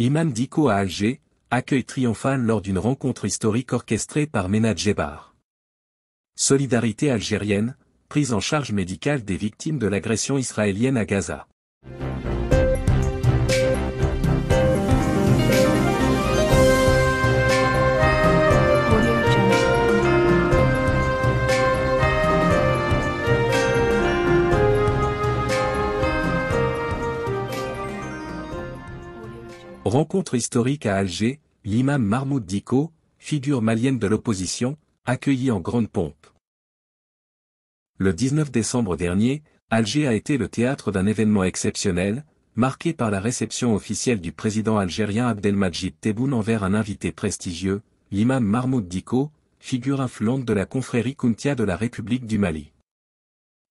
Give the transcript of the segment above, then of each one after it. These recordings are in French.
Imam Diko à Alger, accueil triomphal lors d'une rencontre historique orchestrée par Mena Jebar. Solidarité algérienne, prise en charge médicale des victimes de l'agression israélienne à Gaza. Rencontre historique à Alger, l'imam Mahmoud Diko, figure malienne de l'opposition, accueilli en grande pompe. Le 19 décembre dernier, Alger a été le théâtre d'un événement exceptionnel, marqué par la réception officielle du président algérien Abdelmajid Tebboune envers un invité prestigieux, l'imam Mahmoud Diko, figure influente de la confrérie Kuntia de la République du Mali.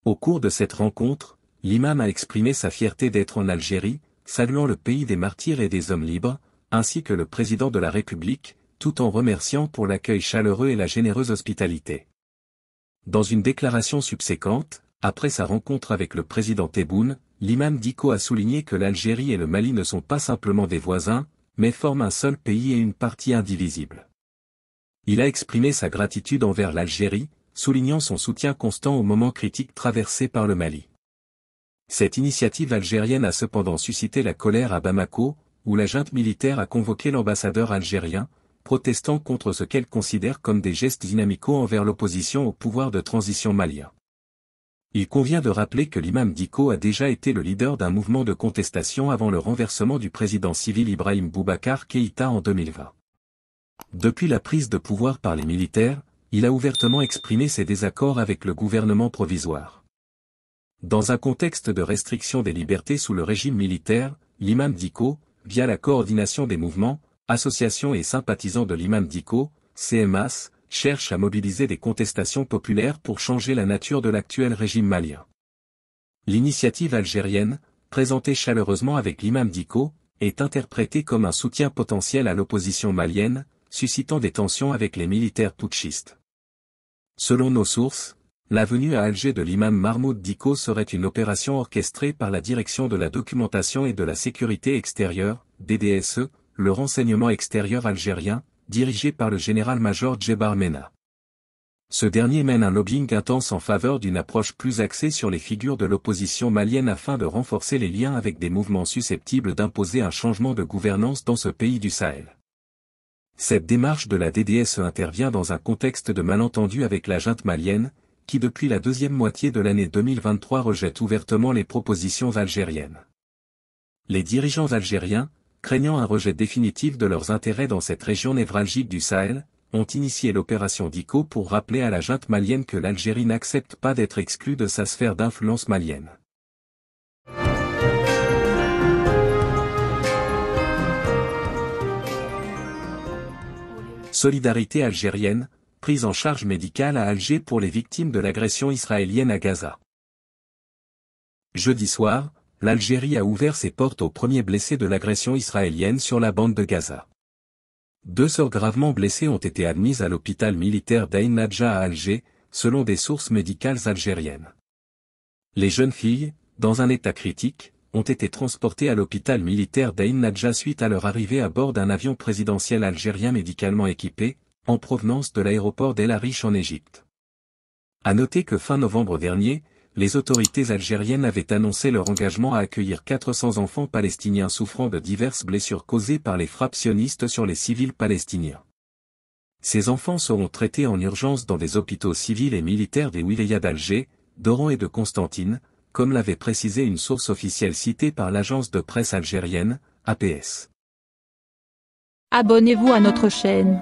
Au cours de cette rencontre, l'imam a exprimé sa fierté d'être en Algérie, saluant le pays des martyrs et des hommes libres, ainsi que le président de la République, tout en remerciant pour l'accueil chaleureux et la généreuse hospitalité. Dans une déclaration subséquente, après sa rencontre avec le président Tebboune, l'imam Diko a souligné que l'Algérie et le Mali ne sont pas simplement des voisins, mais forment un seul pays et une partie indivisible. Il a exprimé sa gratitude envers l'Algérie, soulignant son soutien constant au moment critique traversé par le Mali. Cette initiative algérienne a cependant suscité la colère à Bamako, où la junte militaire a convoqué l'ambassadeur algérien, protestant contre ce qu'elle considère comme des gestes dynamicaux envers l'opposition au pouvoir de transition malien. Il convient de rappeler que l'imam Diko a déjà été le leader d'un mouvement de contestation avant le renversement du président civil Ibrahim Boubacar Keïta en 2020. Depuis la prise de pouvoir par les militaires, il a ouvertement exprimé ses désaccords avec le gouvernement provisoire. Dans un contexte de restriction des libertés sous le régime militaire, l'imam Diko, via la coordination des mouvements, associations et sympathisants de l'imam Diko, CMAS, cherche à mobiliser des contestations populaires pour changer la nature de l'actuel régime malien. L'initiative algérienne, présentée chaleureusement avec l'imam Diko, est interprétée comme un soutien potentiel à l'opposition malienne, suscitant des tensions avec les militaires putschistes. Selon nos sources, la venue à Alger de l'imam Mahmoud Diko serait une opération orchestrée par la Direction de la Documentation et de la Sécurité Extérieure, DDSE, le renseignement extérieur algérien, dirigé par le général-major Djebar Mena. Ce dernier mène un lobbying intense en faveur d'une approche plus axée sur les figures de l'opposition malienne afin de renforcer les liens avec des mouvements susceptibles d'imposer un changement de gouvernance dans ce pays du Sahel. Cette démarche de la DDSE intervient dans un contexte de malentendu avec la junte malienne, qui depuis la deuxième moitié de l'année 2023 rejette ouvertement les propositions algériennes. Les dirigeants algériens, craignant un rejet définitif de leurs intérêts dans cette région névralgique du Sahel, ont initié l'opération DICO pour rappeler à la junte malienne que l'Algérie n'accepte pas d'être exclue de sa sphère d'influence malienne. Solidarité algérienne, prise en charge médicale à Alger pour les victimes de l'agression israélienne à Gaza. Jeudi soir, l'Algérie a ouvert ses portes aux premiers blessés de l'agression israélienne sur la bande de Gaza. Deux sœurs gravement blessées ont été admises à l'hôpital militaire d'Aïn Nadja à Alger, selon des sources médicales algériennes. Les jeunes filles, dans un état critique, ont été transportées à l'hôpital militaire d'Aïn Nadja suite à leur arrivée à bord d'un avion présidentiel algérien médicalement équipé, en provenance de l'aéroport d'El Arish en Égypte. À noter que fin novembre dernier, les autorités algériennes avaient annoncé leur engagement à accueillir 400 enfants palestiniens souffrant de diverses blessures causées par les frappes sur les civils palestiniens. Ces enfants seront traités en urgence dans des hôpitaux civils et militaires des wilayas d'Alger, d'Oran et de Constantine, comme l'avait précisé une source officielle citée par l'agence de presse algérienne, APS. Abonnez-vous à notre chaîne.